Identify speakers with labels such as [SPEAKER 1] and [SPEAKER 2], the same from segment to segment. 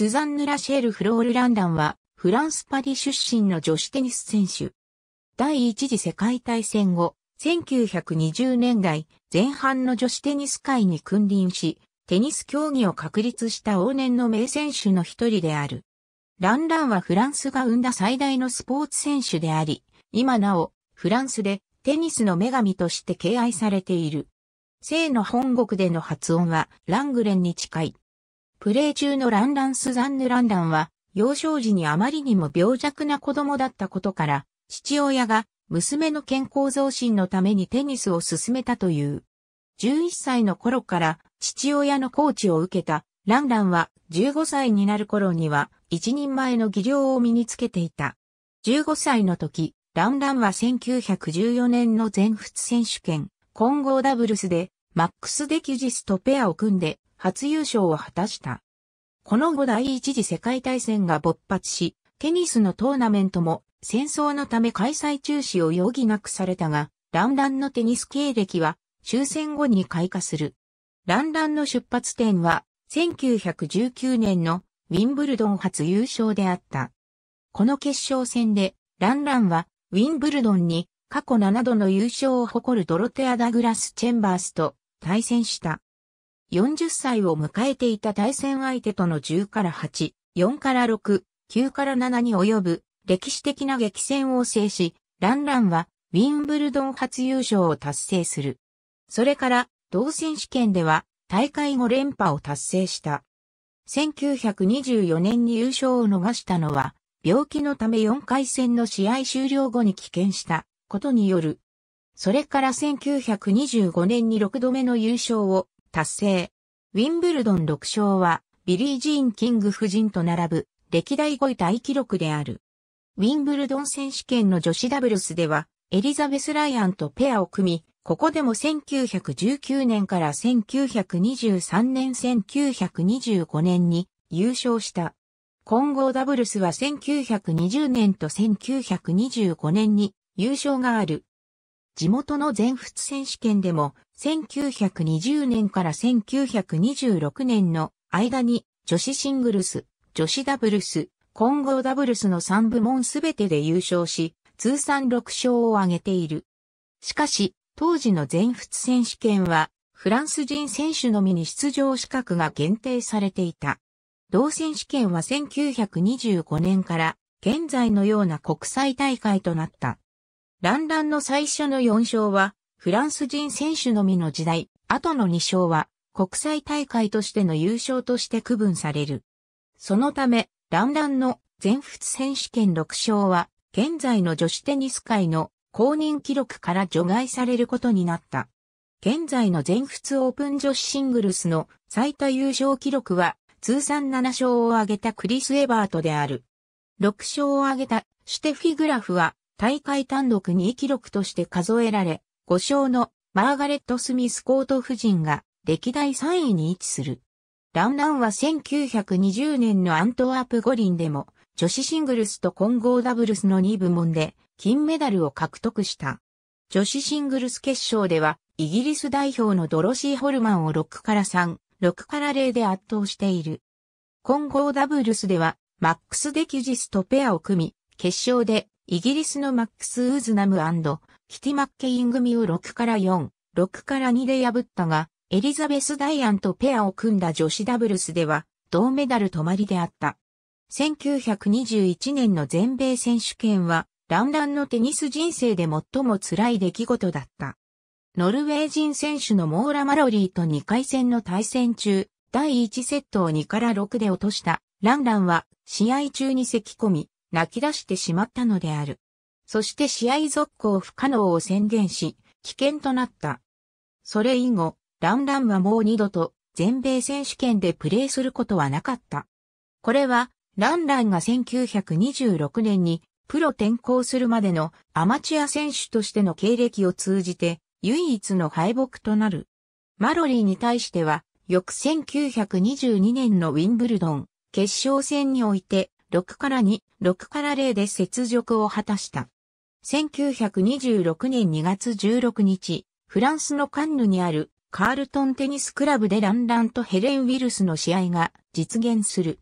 [SPEAKER 1] スザンヌ・ラシェル・フロール・ランダンは、フランス・パリ出身の女子テニス選手。第一次世界大戦後、1920年代前半の女子テニス界に君臨し、テニス競技を確立した往年の名選手の一人である。ランランはフランスが生んだ最大のスポーツ選手であり、今なお、フランスでテニスの女神として敬愛されている。性の本国での発音はラングレンに近い。プレイ中のランランスザンヌ・ランランは、幼少時にあまりにも病弱な子供だったことから、父親が娘の健康増進のためにテニスを進めたという。11歳の頃から父親のコーチを受けたランランは15歳になる頃には一人前の技量を身につけていた。15歳の時、ランランは1914年の全仏選手権混合ダブルスでマックス・デキュジスとペアを組んで初優勝を果たした。この後第一次世界大戦が勃発し、テニスのトーナメントも戦争のため開催中止を余儀なくされたが、ランランのテニス経歴は終戦後に開花する。ランランの出発点は1919年のウィンブルドン初優勝であった。この決勝戦でランランはウィンブルドンに過去7度の優勝を誇るドロテア・ダグラス・チェンバースと対戦した。40歳を迎えていた対戦相手との10から8、4から6、9から7に及ぶ歴史的な激戦を制し、ランランはウィンブルドン初優勝を達成する。それから同選手権では大会後連覇を達成した。1924年に優勝を逃したのは、病気のため4回戦の試合終了後に棄権したことによる。それから1925年に6度目の優勝を達成。ウィンブルドン6勝は、ビリー・ジーン・キング夫人と並ぶ、歴代5位大記録である。ウィンブルドン選手権の女子ダブルスでは、エリザベス・ライアンとペアを組み、ここでも1919年から1923年1925年に優勝した。混合ダブルスは1920年と1925年に優勝がある。地元の全仏選手権でも1920年から1926年の間に女子シングルス、女子ダブルス、混合ダブルスの3部門すべてで優勝し、通算6勝を挙げている。しかし、当時の全仏選手権は、フランス人選手のみに出場資格が限定されていた。同選手権は1925年から、現在のような国際大会となった。ランランの最初の4勝は、フランス人選手のみの時代、後の2勝は国際大会としての優勝として区分される。そのため、ランランの全仏選手権6勝は、現在の女子テニス界の公認記録から除外されることになった。現在の全仏オープン女子シングルスの最多優勝記録は、通算7勝を挙げたクリス・エバートである。6勝を挙げたシュテフィグラフは、大会単独2位記録として数えられ、五勝のマーガレット・スミス・コート夫人が歴代3位に位置する。ランランは1920年のアントワープ五輪でも女子シングルスと混合ダブルスの2部門で金メダルを獲得した。女子シングルス決勝ではイギリス代表のドロシー・ホルマンを6から3、6から0で圧倒している。混合ダブルスではマックス・デキュジスとペアを組み、決勝でイギリスのマックス・ウーズナムキティ・マッケイン組を6から4、6から2で破ったが、エリザベス・ダイアンとペアを組んだ女子ダブルスでは、銅メダル止まりであった。1921年の全米選手権は、ランランのテニス人生で最も辛い出来事だった。ノルウェー人選手のモーラ・マロリーと2回戦の対戦中、第1セットを2から6で落とした、ランランは試合中に咳込み、泣き出してしまったのである。そして試合続行不可能を宣言し、危険となった。それ以後、ランランはもう二度と全米選手権でプレーすることはなかった。これは、ランランが1926年にプロ転向するまでのアマチュア選手としての経歴を通じて唯一の敗北となる。マロリーに対しては、翌1922年のウィンブルドン決勝戦において6から2、6から0で雪辱を果たした。1926年2月16日、フランスのカンヌにあるカールトンテニスクラブでランランとヘレン・ウィルスの試合が実現する。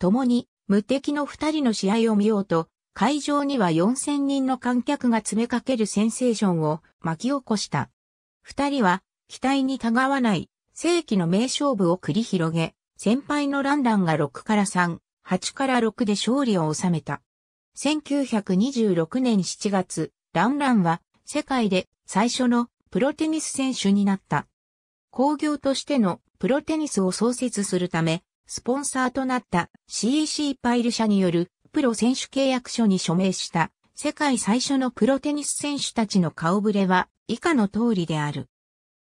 [SPEAKER 1] 共に無敵の二人の試合を見ようと、会場には4000人の観客が詰めかけるセンセーションを巻き起こした。二人は期待にたがわない世紀の名勝負を繰り広げ、先輩のランランが6から3、8から6で勝利を収めた。1926年7月、ランランは世界で最初のプロテニス選手になった。工業としてのプロテニスを創設するため、スポンサーとなった CEC パイル社によるプロ選手契約書に署名した世界最初のプロテニス選手たちの顔ぶれは以下の通りである。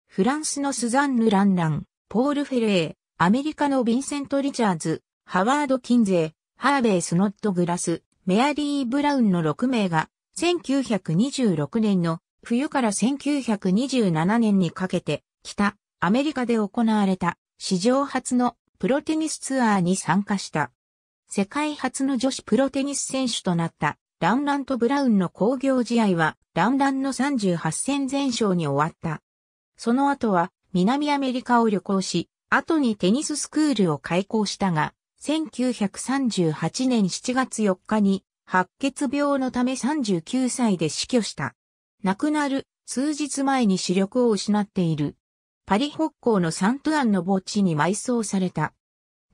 [SPEAKER 1] フランスのスザンヌ・ランラン、ポール・フェレー、アメリカのヴィンセント・リチャーズ、ハワード・キンゼー、ハーベイ・スノット・グラス、メアリー・ブラウンの6名が、1926年の冬から1927年にかけて、北アメリカで行われた史上初のプロテニスツアーに参加した。世界初の女子プロテニス選手となったランランとブラウンの工業試合はランランの38戦全勝に終わった。その後は南アメリカを旅行し、後にテニススクールを開校したが、1938年7月4日に白血病のため39歳で死去した。亡くなる数日前に視力を失っている。パリ北港のサントアンの墓地に埋葬された。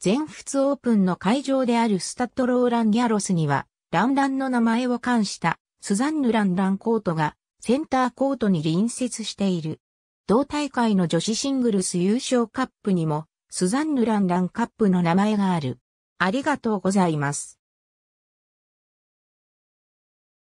[SPEAKER 1] 全仏オープンの会場であるスタッドローランギャロスには、ランランの名前を冠したスザンヌランランコートがセンターコートに隣接している。同大会の女子シングルス優勝カップにもスザンヌ・ランランカップの名前がある。ありがとうございます。